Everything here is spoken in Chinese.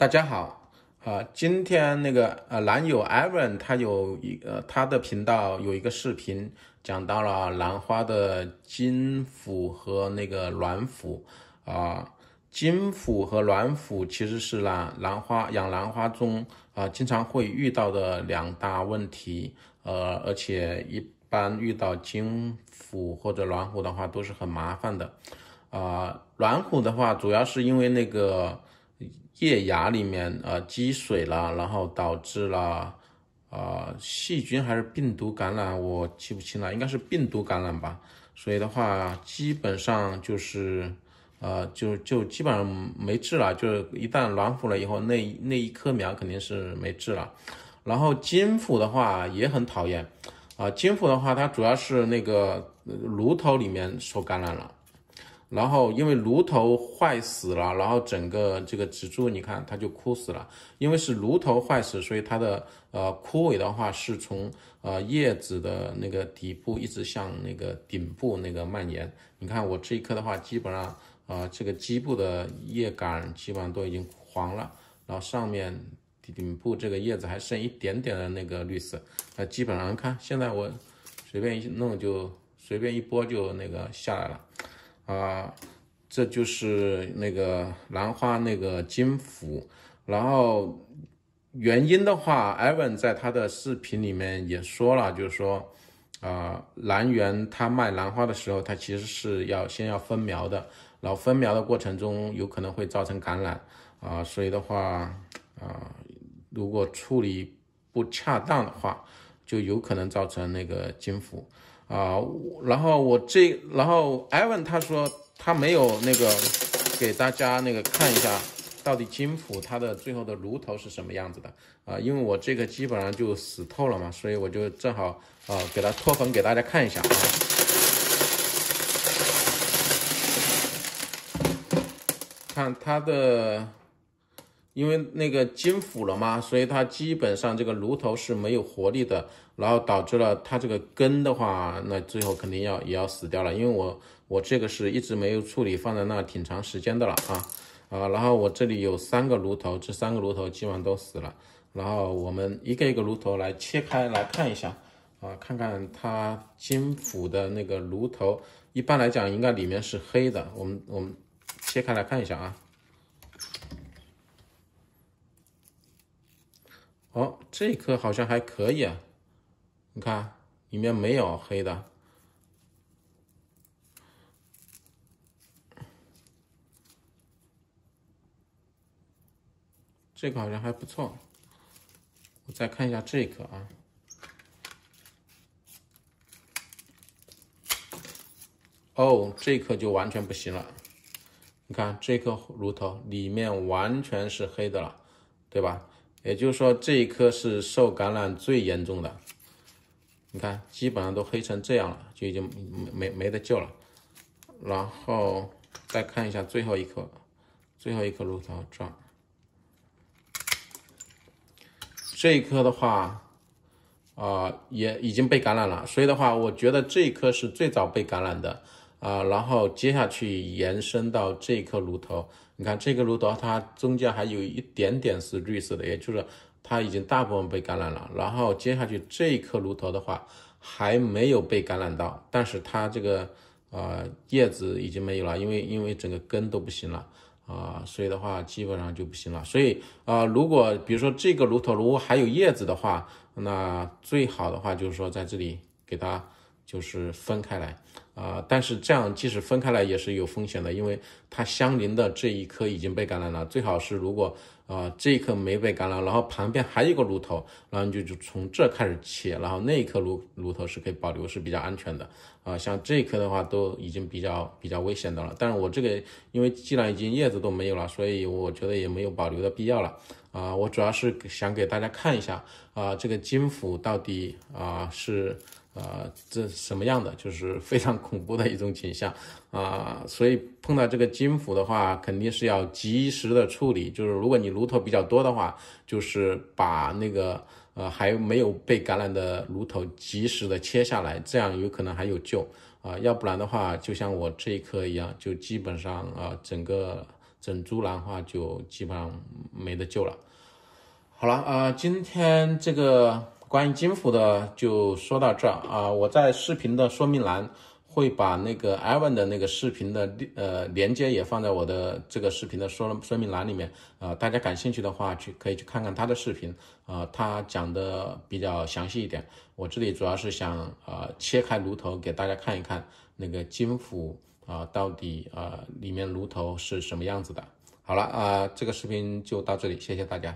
大家好，啊，今天那个呃，兰友 Evan 他有一呃，他的频道有一个视频讲到了兰花的金腐和那个软腐啊，金腐和软腐其实是兰兰花养兰花中啊经常会遇到的两大问题，呃，而且一般遇到金腐或者软腐的话都是很麻烦的，啊，软腐的话主要是因为那个。叶芽里面呃积水了，然后导致了呃细菌还是病毒感染，我记不清了，应该是病毒感染吧。所以的话，基本上就是呃就就基本上没治了，就是一旦软腐了以后，那那一颗苗肯定是没治了。然后金腐的话也很讨厌啊，金腐的话它主要是那个炉头里面受感染了。然后因为炉头坏死了，然后整个这个植株你看它就枯死了。因为是炉头坏死，所以它的呃枯萎的话是从呃叶子的那个底部一直向那个顶部那个蔓延。你看我这一棵的话，基本上啊这个基部的叶杆基本上都已经黄了，然后上面顶部这个叶子还剩一点点的那个绿色。那基本上看现在我随便一弄就随便一拨就那个下来了。啊，这就是那个兰花那个金腐，然后原因的话，艾文在他的视频里面也说了，就是说，啊，兰园他卖兰花的时候，他其实是要先要分苗的，然后分苗的过程中有可能会造成感染啊，所以的话，啊，如果处理不恰当的话，就有可能造成那个金腐。啊，然后我这，然后艾文他说他没有那个给大家那个看一下，到底金斧它的最后的炉头是什么样子的啊？因为我这个基本上就死透了嘛，所以我就正好啊，给它脱粉给大家看一下，啊。看它的。因为那个金腐了嘛，所以它基本上这个炉头是没有活力的，然后导致了它这个根的话，那最后肯定要也要死掉了。因为我我这个是一直没有处理，放在那挺长时间的了啊啊，然后我这里有三个炉头，这三个炉头基本上都死了。然后我们一个一个炉头来切开来看一下啊，看看它金腐的那个炉头，一般来讲应该里面是黑的。我们我们切开来看一下啊。这颗好像还可以，啊，你看里面没有黑的，这个好像还不错。我再看一下这颗啊，哦，这颗就完全不行了。你看这颗炉头里面完全是黑的了，对吧？也就是说，这一颗是受感染最严重的，你看，基本上都黑成这样了，就已经没没没得救了。然后再看一下最后一颗，最后一颗鹿头状。这一颗的话，啊，也已经被感染了，所以的话，我觉得这一颗是最早被感染的。啊，然后接下去延伸到这颗芦头，你看这个芦头，它中间还有一点点是绿色的，也就是它已经大部分被感染了。然后接下去这一颗芦头的话，还没有被感染到，但是它这个呃叶子已经没有了，因为因为整个根都不行了啊，所以的话基本上就不行了。所以啊，如果比如说这个芦头如果还有叶子的话，那最好的话就是说在这里给它。就是分开来，啊，但是这样即使分开来也是有风险的，因为它相邻的这一颗已经被感染了。最好是如果，呃，这一颗没被感染，然后旁边还有一个芦头，然后你就从这开始切，然后那一颗芦芦头是可以保留，是比较安全的。啊，像这一颗的话都已经比较比较危险的了。但是我这个，因为既然已经叶子都没有了，所以我觉得也没有保留的必要了。啊，我主要是想给大家看一下，啊，这个金斧到底啊是。啊，这什么样的就是非常恐怖的一种景象啊！所以碰到这个金腐的话，肯定是要及时的处理。就是如果你炉头比较多的话，就是把那个呃还没有被感染的炉头及时的切下来，这样有可能还有救啊。要不然的话，就像我这一颗一样，就基本上啊整个整株兰花就基本上没得救了。好了啊，今天这个。关于金斧的就说到这儿啊，我在视频的说明栏会把那个 Evan 的那个视频的呃连接也放在我的这个视频的说说明栏里面啊，大家感兴趣的话去可以去看看他的视频啊，他讲的比较详细一点。我这里主要是想啊切开炉头给大家看一看那个金斧啊到底啊里面炉头是什么样子的。好了啊，这个视频就到这里，谢谢大家。